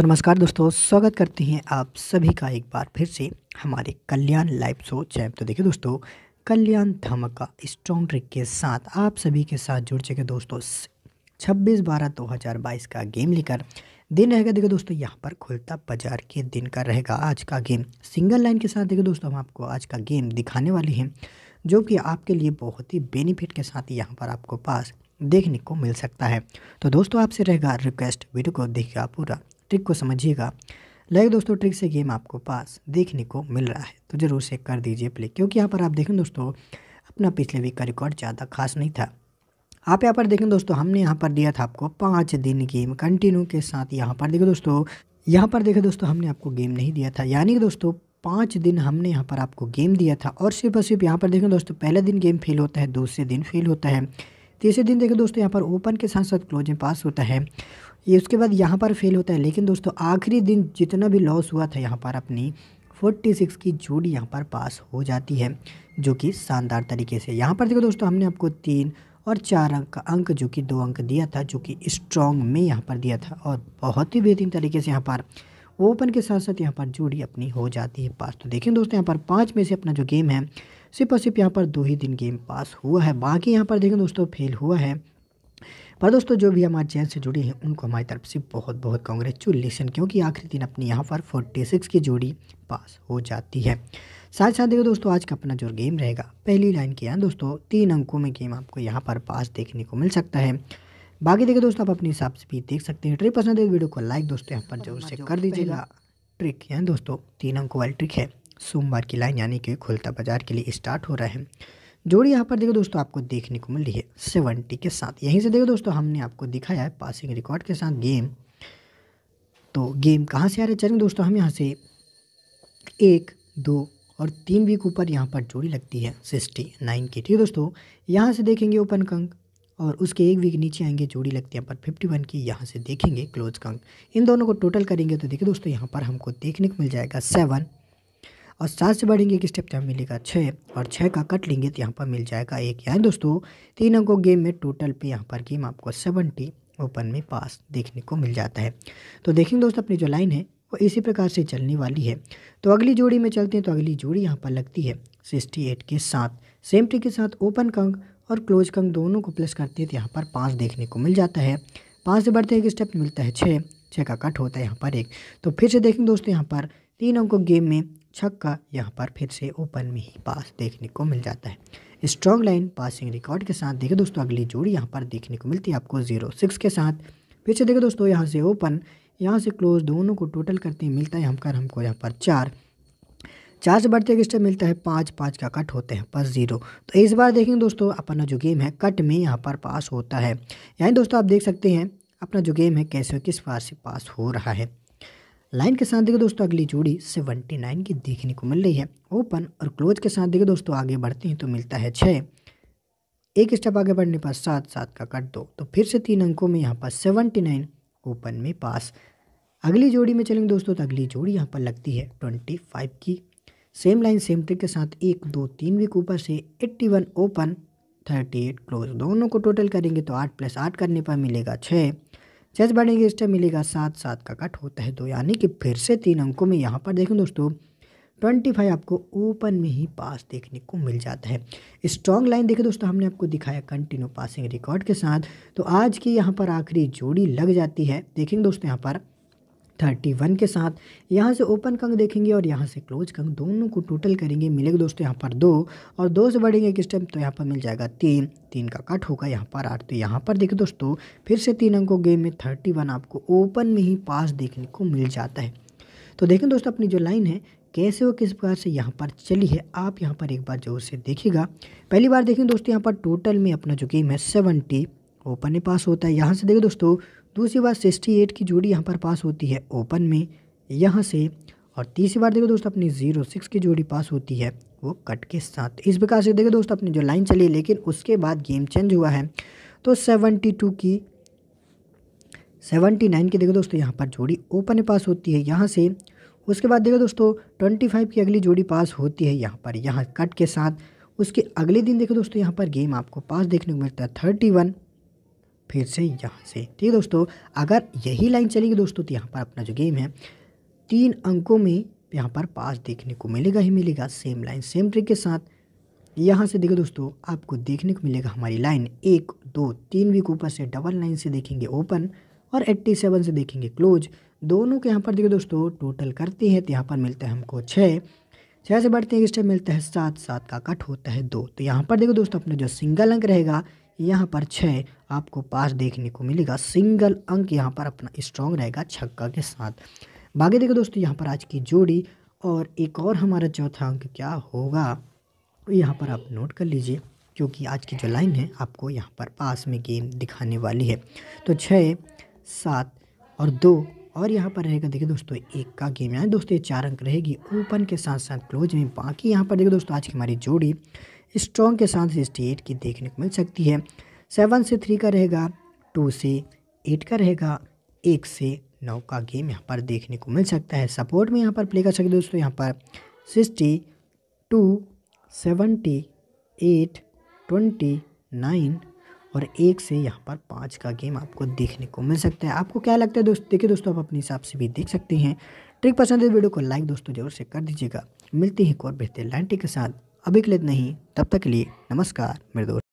तो नमस्कार दोस्तों स्वागत करते हैं आप सभी का एक बार फिर से हमारे कल्याण लाइव शो चैप तो देखिए दोस्तों कल्याण धमाका स्ट्रॉन्ग ट्रिक के साथ आप सभी के साथ जुड़ चुके दोस्तों 26 बारह 2022 का गेम लेकर दिन रहेगा देखिए दोस्तों यहाँ पर खुलता बाजार के दिन का रहेगा आज का गेम सिंगल लाइन के साथ देखिए दोस्तों हम आपको आज का गेम दिखाने वाले हैं जो कि आपके लिए बहुत ही बेनिफिट के साथ यहाँ पर आपको पास देखने को मिल सकता है तो दोस्तों आपसे रहेगा रिक्वेस्ट वीडियो को देखिएगा पूरा ट्रिक को समझिएगा लाइक दोस्तों ट्रिक से गेम आपको पास देखने को मिल रहा है तो ज़रूर से कर दीजिए प्ले क्योंकि यहाँ पर आप देखें दोस्तों अपना पिछले वीक का रिकॉर्ड ज़्यादा खास नहीं था आप यहाँ पर देखें दोस्तों हमने यहाँ पर दिया था आपको पाँच दिन गेम कंटिन्यू के साथ यहाँ पर देखें दोस्तों यहाँ पर देखें दोस्तों हमने आपको गेम नहीं दिया था यानी कि दोस्तों पाँच दिन हमने यहाँ पर आपको गेम दिया था और सिर्फ और सिर्फ यहाँ पर देखें दोस्तों पहले दिन गेम फेल होता है दूसरे दिन फेल होता है तीसरे दिन देखें दोस्तों यहाँ पर ओपन के साथ साथ क्लोजिंग पास होता है ये उसके बाद यहाँ पर फेल होता है लेकिन दोस्तों आखिरी दिन जितना भी लॉस हुआ था यहाँ पर अपनी 46 की जोड़ी यहाँ पर पास हो जाती है जो कि शानदार तरीके से यहाँ पर देखो दोस्तों हमने आपको तीन और चार अंक का अंक जो कि दो अंक दिया था जो कि स्ट्रॉन्ग में यहाँ पर दिया था और बहुत ही बेहतरीन तरीके से यहाँ पर ओपन के साथ साथ यहाँ पर जोड़ी अपनी हो जाती है पास तो देखें दोस्तों यहाँ पर पाँच में से अपना जो गेम है सिर्फ और सिर्फ यहाँ पर दो ही दिन गेम पास हुआ है बाकी यहाँ पर देखें दोस्तों फेल हुआ है पर दोस्तों जो भी हमारे चैनल से जुड़े हैं उनको हमारी तरफ से बहुत बहुत कॉन्ग्रेचुलेसन क्योंकि आखिरी दिन अपने यहाँ पर फोर्टी सिक्स की जोड़ी पास हो जाती है साथ साथ देखो दोस्तों आज का अपना जो गेम रहेगा पहली लाइन के यहाँ दोस्तों तीन अंकों में गेम आपको यहाँ पर पास देखने को मिल सकता है बाकी देखिए दोस्तों आप अपने हिसाब से भी देख सकते हैं ट्रिक पसंद है तो वीडियो को लाइक दोस्तों यहाँ पर जरूर से कर दीजिएगा ट्रिक यहाँ दोस्तों तीन अंकों वाली ट्रिक है सोमवार की लाइन यानी कि खुलता बाजार के लिए स्टार्ट हो रहा है जोड़ी यहाँ पर देखो दोस्तों आपको देखने को मिल रही है सेवेंटी के साथ यहीं से देखो दोस्तों हमने आपको दिखाया है पासिंग रिकॉर्ड के साथ गेम तो गेम कहाँ से आ रहे चलेंगे दोस्तों हम यहाँ से एक दो और तीन वीक ऊपर यहाँ पर जोड़ी लगती है सिक्सटी नाइन की ठीक है दोस्तों यहाँ से देखेंगे ओपन कंक और उसके एक वीक नीचे आएंगे जोड़ी लगती है पर फिफ्टी वन की यहाँ से देखेंगे क्लोज कंक इन दोनों को टोटल करेंगे तो देखिए दोस्तों यहाँ पर हमको देखने को मिल जाएगा सेवन और सात से बढ़ेंगे एक स्टेप तो हमें मिलेगा छः और छः का कट लेंगे तो यहाँ पर मिल जाएगा एक यानी दोस्तों तीन अंकों गेम में टोटल पे यहाँ पर गेम आपको सेवेंटी ओपन में पास देखने को मिल जाता है तो देखेंगे दोस्तों अपनी जो लाइन है वो इसी प्रकार से चलने वाली है तो अगली जोड़ी में चलते हैं तो अगली जोड़ी यहाँ पर लगती है सिक्सटी एट के साथ सेम ट्री के साथ ओपन कंग और क्लोज कंग दोनों को प्लस करते हैं तो यहाँ पर पाँच देखने को मिल जाता है पाँच से बढ़ते एक स्टेप मिलता है छः छः का कट होता है यहाँ पर एक तो फिर से देखेंगे दोस्तों यहाँ पर तीन अंकों गेम में छक्का यहाँ पर फिर से ओपन में ही पास देखने को मिल जाता है स्ट्रॉन्ग लाइन पासिंग रिकॉर्ड के साथ देखिए दोस्तों अगली जोड़ी यहाँ पर देखने को मिलती है आपको जीरो सिक्स के साथ फिर से देखिए दोस्तों यहाँ से ओपन यहाँ से क्लोज दोनों को टोटल करते हैं मिलता है पर हमको यहाँ पर चार चार से बढ़ते एक स्टेप मिलता है पाँच पाँच का कट होते हैं पर जीरो तो इस बार देखेंगे दोस्तों अपना जो गेम है कट में यहाँ पर पास होता है यानी दोस्तों आप देख सकते हैं अपना जो गेम है कैसे किस बार से पास हो रहा है लाइन के साथ देखो दोस्तों अगली जोड़ी सेवेंटी नाइन की देखने को मिल रही है ओपन और क्लोज के साथ देखो दोस्तों आगे बढ़ते हैं तो मिलता है छः एक स्टेप आगे बढ़ने पर सात सात का कट दो तो फिर से तीन अंकों में यहाँ पर सेवेंटी नाइन ओपन में पास अगली जोड़ी में चलेंगे दोस्तों तो अगली जोड़ी यहाँ पर लगती है ट्वेंटी फाइव की सेम लाइन सेम ट्रिक के साथ एक दो तीन वीक ऊपर से eighty one open thirty eight close दोनों को टोटल करेंगे तो आठ प्लस आठ करने पर मिलेगा छः चेस बढ़ेंगे इस टाइम मिलेगा सात सात का कट होता है दो यानी कि फिर से तीन अंकों में यहाँ पर देखें दोस्तों ट्वेंटी फाइव आपको ओपन में ही पास देखने को मिल जाता है स्ट्रॉन्ग लाइन देखे दोस्तों हमने आपको दिखाया कंटिन्यू पासिंग रिकॉर्ड के साथ तो आज की यहाँ पर आखिरी जोड़ी लग जाती है देखेंगे दोस्तों यहाँ पर थर्टी वन के साथ यहाँ से ओपन कंग देखेंगे और यहाँ से क्लोज कंग दोनों को टोटल करेंगे मिलेगा दोस्तों यहाँ पर दो और दो से बढ़ेंगे किस टाइम तो यहाँ पर मिल जाएगा तीन तीन का कट होगा यहाँ पर आठ तो यहाँ पर देखिए दोस्तों फिर से तीन अंकों गेम में थर्टी वन आपको ओपन में ही पास देखने को मिल जाता है तो देखें दोस्तों अपनी जो लाइन है कैसे वो किस प्रकार से यहाँ पर चली है आप यहाँ पर एक बार जरूर से देखिएगा पहली बार देखें दोस्तों यहाँ पर टोटल में अपना जो गेम है सेवनटी ओपन में पास होता है यहाँ से देखें दोस्तों दूसरी बार सिक्सटी एट की जोड़ी यहाँ पर पास होती है ओपन में यहाँ से और तीसरी बार देखो दोस्तों अपनी जीरो सिक्स की जोड़ी पास होती है वो कट के साथ इस प्रकार से देखो दोस्तों अपनी जो लाइन चली लेकिन उसके बाद गेम चेंज हुआ है तो सेवनटी टू की सेवनटी नाइन की देखो दोस्तों यहाँ पर जोड़ी ओपन में पास होती है यहाँ से उसके बाद देखो दोस्तों ट्वेंटी फाइव की अगली जोड़ी पास होती है यहाँ पर यहाँ कट के साथ उसके अगले दिन देखो दोस्तों यहाँ पर गेम आपको पास देखने को मिलता है थर्टी वन फिर से यहाँ से ठीक है दोस्तों अगर यही लाइन चलेगी दोस्तों तो यहाँ पर अपना जो गेम है तीन अंकों में यहाँ पर पास देखने को मिलेगा ही मिलेगा सेम लाइन सेम ट्रिक के साथ यहाँ से देखो दोस्तों आपको देखने को मिलेगा हमारी लाइन एक दो तीन वीक ऊपर से डबल लाइन से देखेंगे ओपन और एट्टी सेवन से देखेंगे क्लोज दोनों के यहाँ पर देखो दोस्तों टोटल करते हैं तो यहाँ पर मिलता है हमको छः छः से बढ़ते हैं इस टाइम मिलता है सात सात का कट होता है दो तो यहाँ पर देखो दोस्तों अपना जो सिंगल अंक रहेगा यहाँ पर छः आपको पास देखने को मिलेगा सिंगल अंक यहाँ पर अपना स्ट्रांग रहेगा छक्का के साथ बाकी देखो दोस्तों यहाँ पर आज की जोड़ी और एक और हमारा चौथा अंक क्या होगा यहाँ पर आप नोट कर लीजिए क्योंकि आज की जो लाइन है आपको यहाँ पर पास में गेम दिखाने वाली है तो छः सात और दो और यहाँ पर रहेगा देखिए दोस्तों एक का गेम यहाँ दोस्तों ये चार अंक रहेगी ओपन के साथ साथ क्लोज में बाकी यहाँ पर देखिए दोस्तों आज की हमारी जोड़ी स्ट्रॉन्ग के साथ स्टेट की देखने को मिल सकती है सेवन से थ्री का रहेगा टू से एट का रहेगा एक से नौ का गेम यहाँ पर देखने को मिल सकता है सपोर्ट में यहाँ पर प्ले कर सकते दोस्तों यहाँ पर sixty two seventy eight twenty nine और एक से यहाँ पर पाँच का गेम आपको देखने को मिल सकता है आपको क्या लगता है दोस्त देखिए दोस्तों आप अपने हिसाब से भी देख सकते हैं ट्रिक पसंद है तो वीडियो को लाइक दोस्तों जरूर से कर दीजिएगा मिलते हैं एक और बेहतर लाइन के साथ अभी के लिए नहीं तब तक के लिए नमस्कार मेरे दोस्त